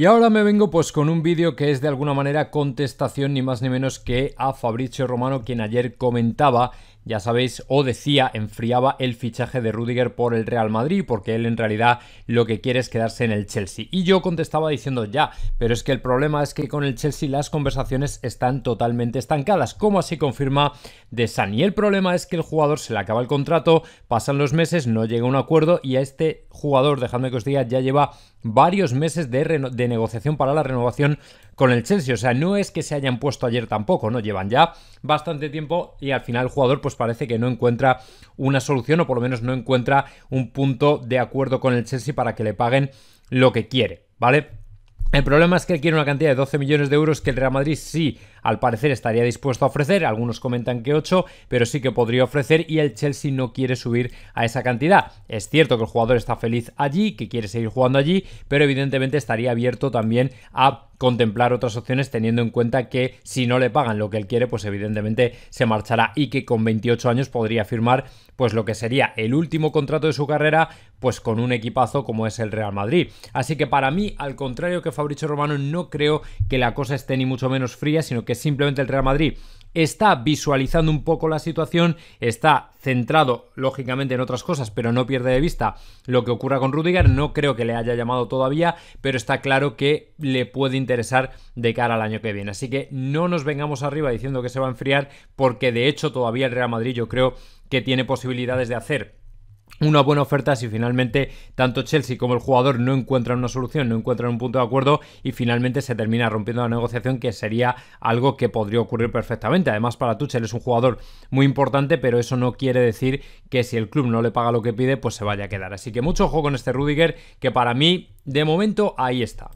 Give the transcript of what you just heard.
Y ahora me vengo pues con un vídeo que es de alguna manera contestación ni más ni menos que a Fabricio Romano quien ayer comentaba ya sabéis, o decía, enfriaba el fichaje de Rudiger por el Real Madrid, porque él en realidad lo que quiere es quedarse en el Chelsea. Y yo contestaba diciendo ya, pero es que el problema es que con el Chelsea las conversaciones están totalmente estancadas, como así confirma De San. Y el problema es que el jugador se le acaba el contrato, pasan los meses, no llega a un acuerdo y a este jugador, dejadme que os diga, ya lleva varios meses de, de negociación para la renovación con el Chelsea. O sea, no es que se hayan puesto ayer tampoco, ¿no? Llevan ya bastante tiempo y al final el jugador pues parece que no encuentra una solución o por lo menos no encuentra un punto de acuerdo con el Chelsea para que le paguen lo que quiere, ¿vale? El problema es que él quiere una cantidad de 12 millones de euros que el Real Madrid sí al parecer estaría dispuesto a ofrecer, algunos comentan que 8, pero sí que podría ofrecer y el Chelsea no quiere subir a esa cantidad. Es cierto que el jugador está feliz allí, que quiere seguir jugando allí, pero evidentemente estaría abierto también a contemplar otras opciones teniendo en cuenta que si no le pagan lo que él quiere, pues evidentemente se marchará y que con 28 años podría firmar pues lo que sería el último contrato de su carrera pues con un equipazo como es el Real Madrid. Así que para mí, al contrario que Fabricio Romano, no creo que la cosa esté ni mucho menos fría, sino que simplemente el Real Madrid está visualizando un poco la situación, está centrado lógicamente en otras cosas, pero no pierde de vista lo que ocurra con Rudiger, no creo que le haya llamado todavía, pero está claro que le puede interesar de cara al año que viene. Así que no nos vengamos arriba diciendo que se va a enfriar, porque de hecho todavía el Real Madrid yo creo que tiene posibilidades de hacer una buena oferta si finalmente tanto Chelsea como el jugador no encuentran una solución, no encuentran un punto de acuerdo y finalmente se termina rompiendo la negociación, que sería algo que podría ocurrir perfectamente. Además, para Tuchel es un jugador muy importante, pero eso no quiere decir que si el club no le paga lo que pide, pues se vaya a quedar. Así que mucho ojo con este Rudiger, que para mí, de momento, ahí está.